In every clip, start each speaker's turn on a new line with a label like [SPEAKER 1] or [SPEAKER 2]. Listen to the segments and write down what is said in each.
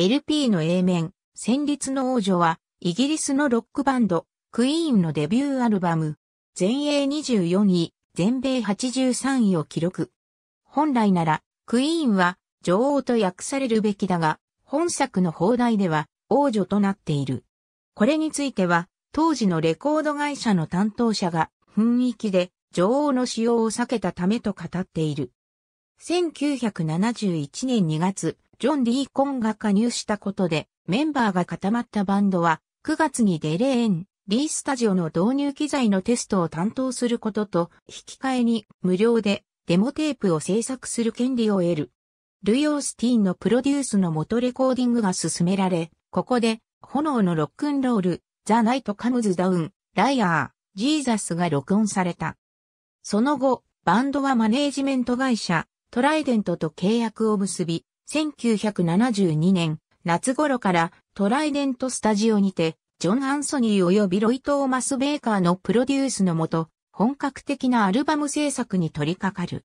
[SPEAKER 1] LP の A 面、戦慄の王女は、イギリスのロックバンド、クイーンのデビューアルバム、全英24位、全米83位を記録。本来なら、クイーンは、女王と訳されるべきだが、本作の放題では、王女となっている。これについては、当時のレコード会社の担当者が、雰囲気で、女王の使用を避けたためと語っている。1971年2月、ジョン・リー・コンが加入したことで、メンバーが固まったバンドは、9月にデレーン、リースタジオの導入機材のテストを担当することと、引き換えに無料でデモテープを制作する権利を得る。ルイ・オースティンのプロデュースの元レコーディングが進められ、ここで、炎のロックンロール、ザ・ナイト・カムズ・ダウン、ライアー、ジーザスが録音された。その後、バンドはマネージメント会社、トライデントと契約を結び、1972年夏頃からトライデントスタジオにて、ジョン・アンソニー及びロイ・トーマス・ベーカーのプロデュースのもと、本格的なアルバム制作に取り掛かる。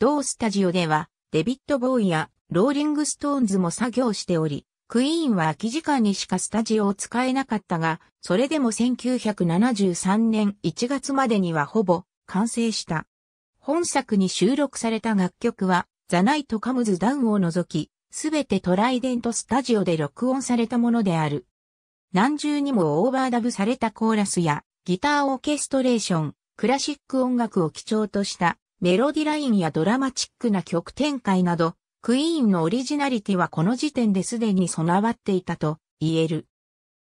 [SPEAKER 1] 同スタジオでは、デビット・ボーイやローリング・ストーンズも作業しており、クイーンは空き時間にしかスタジオを使えなかったが、それでも1973年1月までにはほぼ完成した。本作に収録された楽曲はザナイトカムズダウンを除き、すべてトライデントスタジオで録音されたものである。何重にもオーバーダブされたコーラスや、ギターオーケストレーション、クラシック音楽を基調としたメロディラインやドラマチックな曲展開など、クイーンのオリジナリティはこの時点ですでに備わっていたと言える。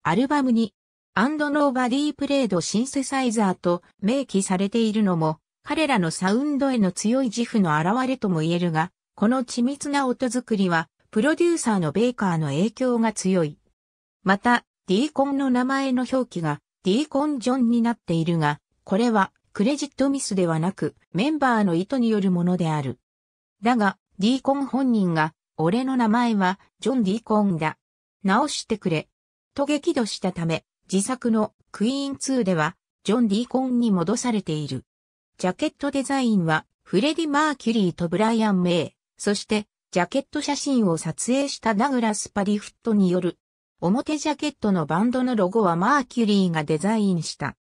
[SPEAKER 1] アルバムに、アンドノーバディープレードシンセサイザーと明記されているのも、彼らのサウンドへの強い自負の表れとも言えるが、この緻密な音作りは、プロデューサーのベイカーの影響が強い。また、ディーコンの名前の表記が、ディーコン・ジョンになっているが、これは、クレジットミスではなく、メンバーの意図によるものである。だが、ディーコン本人が、俺の名前は、ジョン・ディーコンだ。直してくれ。と激怒したため、自作のクイーン2では、ジョン・ディーコンに戻されている。ジャケットデザインはフレディ・マーキュリーとブライアン・メイ、そしてジャケット写真を撮影したダグラス・パリフットによる。表ジャケットのバンドのロゴはマーキュリーがデザインした。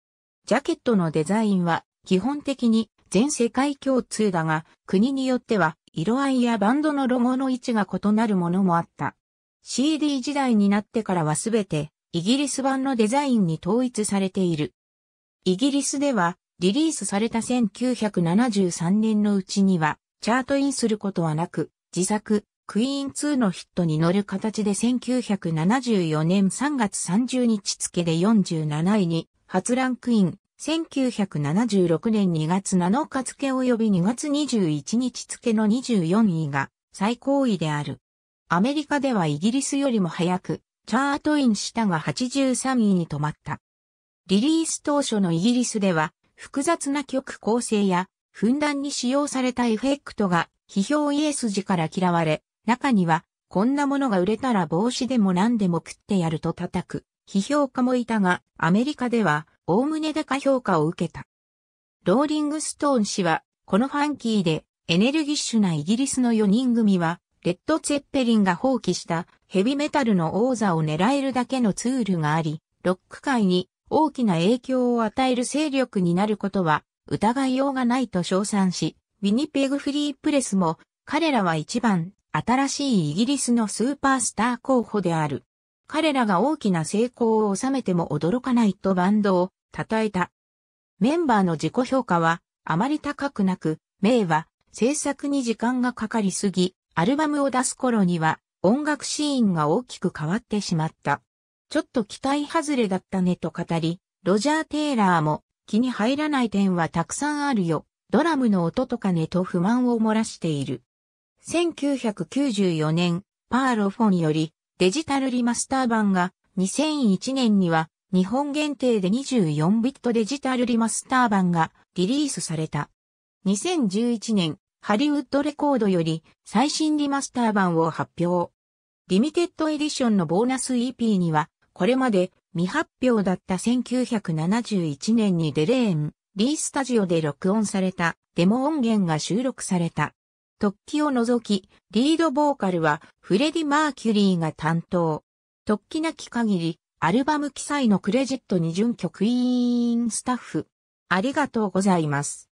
[SPEAKER 1] ジャケットのデザインは基本的に全世界共通だが国によっては色合いやバンドのロゴの位置が異なるものもあった。CD 時代になってからはすべてイギリス版のデザインに統一されている。イギリスではリリースされた1973年のうちには、チャートインすることはなく、自作、クイーン2のヒットに乗る形で1974年3月30日付で47位に初ランクイン、1976年2月7日付及び2月21日付の24位が最高位である。アメリカではイギリスよりも早く、チャートインしたが83位に止まった。リリース当初のイギリスでは、複雑な曲構成や、ふんだんに使用されたエフェクトが、批評家筋から嫌われ、中には、こんなものが売れたら帽子でも何でも食ってやると叩く、批評家もいたが、アメリカでは、おおむね高評価を受けた。ローリングストーン氏は、このファンキーで、エネルギッシュなイギリスの4人組は、レッド・ツェッペリンが放棄したヘビメタルの王座を狙えるだけのツールがあり、ロック界に大きな影響を与える勢力になることは疑いようがないと称賛し、ウィニペグフリープレスも彼らは一番新しいイギリスのスーパースター候補である。彼らが大きな成功を収めても驚かないとバンドを称えた。メンバーの自己評価はあまり高くなく、名は制作に時間がかかりすぎ、アルバムを出す頃には音楽シーンが大きく変わってしまった。ちょっと期待外れだったねと語り、ロジャー・テイラーも気に入らない点はたくさんあるよ。ドラムの音とかねと不満を漏らしている。1994年、パーロフォンよりデジタルリマスター版が2001年には日本限定で24ビットデジタルリマスター版がリリースされた。2011年、ハリウッドレコードより最新リマスター版を発表。リミテッドエディションのボーナス EP にはこれまで未発表だった1971年にデレーン、リースタジオで録音されたデモ音源が収録された。突起を除き、リードボーカルはフレディ・マーキュリーが担当。突起なき限り、アルバム記載のクレジットに準局員スタッフ。ありがとうございます。